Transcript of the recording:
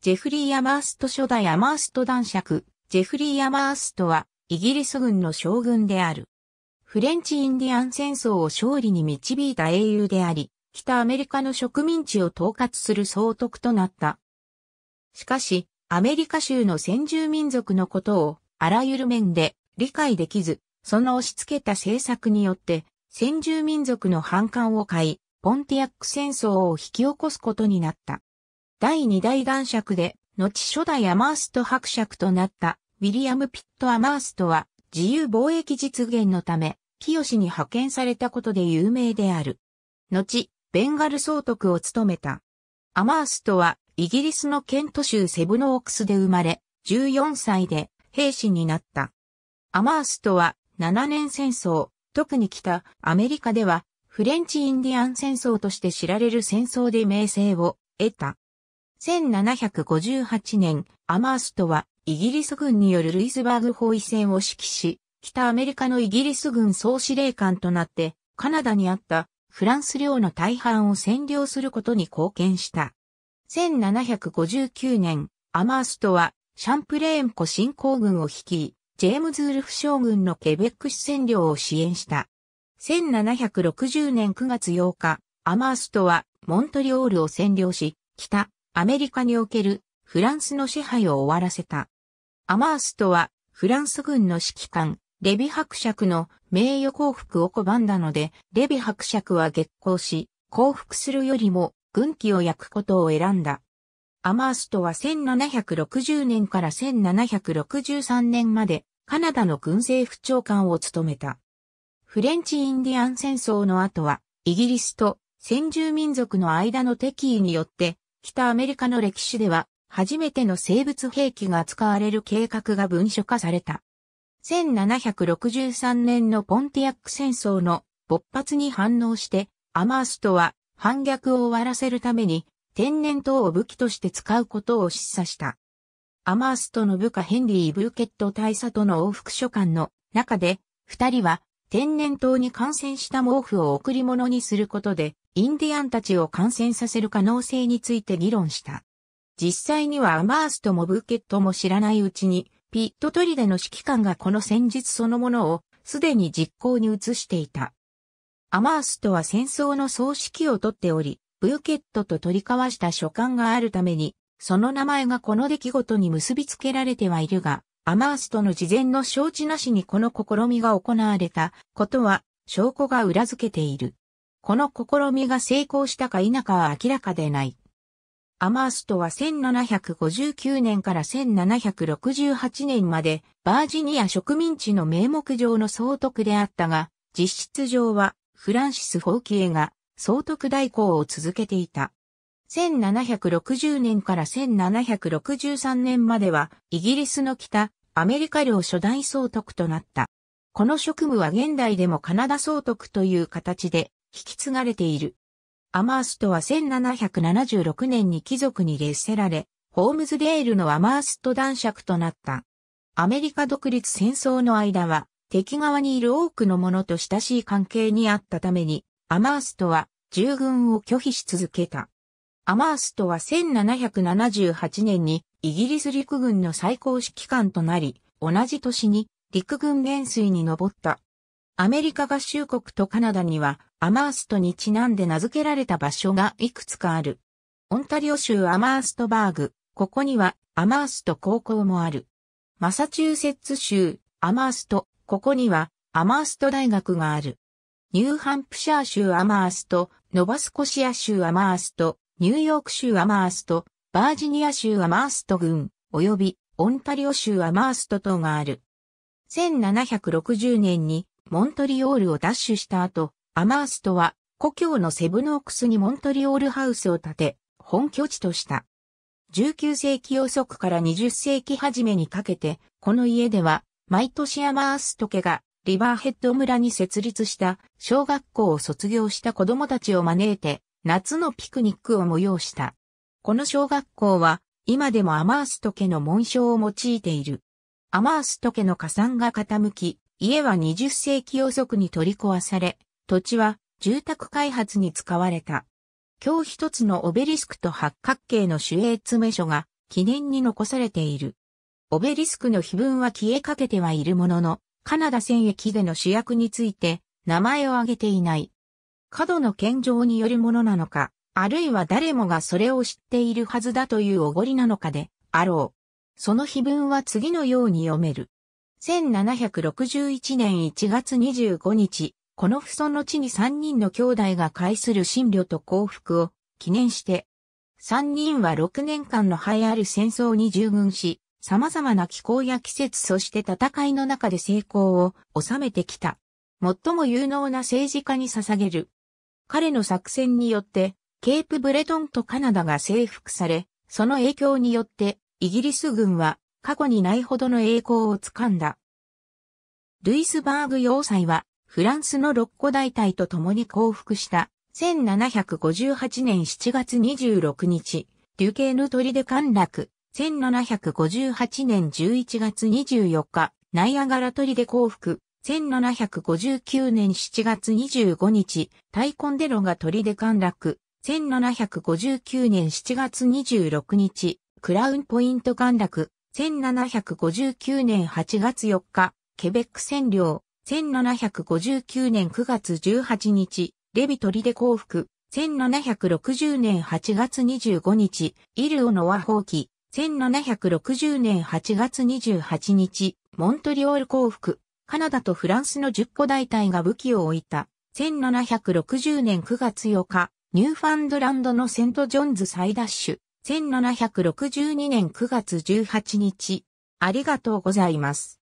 ジェフリー・アマースト初代アマースト男爵、ジェフリー・アマーストは、イギリス軍の将軍である。フレンチ・インディアン戦争を勝利に導いた英雄であり、北アメリカの植民地を統括する総督となった。しかし、アメリカ州の先住民族のことを、あらゆる面で理解できず、その押し付けた政策によって、先住民族の反感を買い、ポンティアック戦争を引き起こすことになった。第二代男爵で、後初代アマースト伯爵となったウィリアム・ピット・アマーストは自由貿易実現のため、清に派遣されたことで有名である。後、ベンガル総督を務めた。アマーストはイギリスのケント州セブノオクスで生まれ、14歳で兵士になった。アマーストは7年戦争、特に北アメリカではフレンチインディアン戦争として知られる戦争で名声を得た。1758年、アマーストはイギリス軍によるルイスバーグ包囲戦を指揮し、北アメリカのイギリス軍総司令官となって、カナダにあったフランス領の大半を占領することに貢献した。1759年、アマーストはシャンプレーン湖侵攻軍を率い、ジェームズ・ウルフ将軍のケベック市占領を支援した。1760年9月8日、アマーストはモントリオールを占領し、北アメリカにおけるフランスの支配を終わらせた。アマーストはフランス軍の指揮官、レビ伯爵の名誉降伏を拒んだので、レビ伯爵は激行し、降伏するよりも軍旗を焼くことを選んだ。アマーストは1760年から1763年までカナダの軍政府長官を務めた。フレンチ・インディアン戦争の後は、イギリスと先住民族の間の敵意によって北アメリカの歴史では、初めての生物兵器が使われる計画が文書化された。1763年のポンティアック戦争の勃発に反応して、アマーストは反逆を終わらせるために天然痘を武器として使うことを示唆した。アマーストの部下ヘンリー・ブーケット大佐との往復書簡の中で、二人は天然痘に感染した毛布を贈り物にすることでインディアンたちを感染させる可能性について議論した。実際にはアマーストもブーケットも知らないうちに、ピットトリデの指揮官がこの戦術そのものをすでに実行に移していた。アマーストは戦争の総指揮をとっており、ブーケットと取り交わした書簡があるために、その名前がこの出来事に結びつけられてはいるが、アマーストの事前の承知なしにこの試みが行われたことは証拠が裏付けている。この試みが成功したか否かは明らかでない。アマーストは1759年から1768年までバージニア植民地の名目上の総督であったが、実質上はフランシス・フォーキエが総督代行を続けていた。1760年から1763年まではイギリスの北アメリカ領初代総督となった。この職務は現代でもカナダ総督という形で引き継がれている。アマーストは1776年に貴族に列せられ、ホームズデールのアマースト男爵となった。アメリカ独立戦争の間は、敵側にいる多くの者と親しい関係にあったために、アマーストは従軍を拒否し続けた。アマーストは1778年にイギリス陸軍の最高指揮官となり、同じ年に陸軍元帥に上った。アメリカ合衆国とカナダにはアマーストにちなんで名付けられた場所がいくつかある。オンタリオ州アマーストバーグ、ここにはアマースト高校もある。マサチューセッツ州アマースト、ここにはアマースト大学がある。ニューハンプシャー州アマースト、ノバスコシア州アマースト、ニューヨーク州アマースト、バージニア州アマースト郡、及びオンタリオ州アマースト等がある。1760年にモントリオールを奪取した後、アマーストは故郷のセブノークスにモントリオールハウスを建て、本拠地とした。19世紀予測から20世紀初めにかけて、この家では、毎年アマースト家が、リバーヘッド村に設立した小学校を卒業した子供たちを招いて、夏のピクニックを催した。この小学校は、今でもアマースト家の紋章を用いている。アマースト家の加算が傾き、家は20世紀遅くに取り壊され、土地は住宅開発に使われた。今日一つのオベリスクと八角形の守衛詰め所が記念に残されている。オベリスクの碑文は消えかけてはいるものの、カナダ戦役での主役について名前を挙げていない。角の献上によるものなのか、あるいは誰もがそれを知っているはずだというおごりなのかで、あろう。その碑文は次のように読める。1761年1月25日、この不尊の地に3人の兄弟が会する神領と幸福を記念して、3人は6年間の栄えある戦争に従軍し、様々な気候や季節そして戦いの中で成功を収めてきた。最も有能な政治家に捧げる。彼の作戦によって、ケープブレトンとカナダが征服され、その影響によって、イギリス軍は過去にないほどの栄光をつかんだ。ルイスバーグ要塞は、フランスの六個大隊と共に降伏した、1758年7月26日、デュケーヌ砦で陥落、1758年11月24日、ナイアガラ砦で降伏、1759年7月25日、タイコンデロが砦で陥落、1759年7月26日、クラウンポイント陥落、1759年8月4日、ケベック占領。1759年9月18日、レビトリで降伏。1760年8月25日、イルオノワ放棄。1760年8月28日、モントリオール降伏。カナダとフランスの10個大隊が武器を置いた。1760年9月8日、ニューファンドランドのセントジョンズ再ダッシュ。1762年9月18日、ありがとうございます。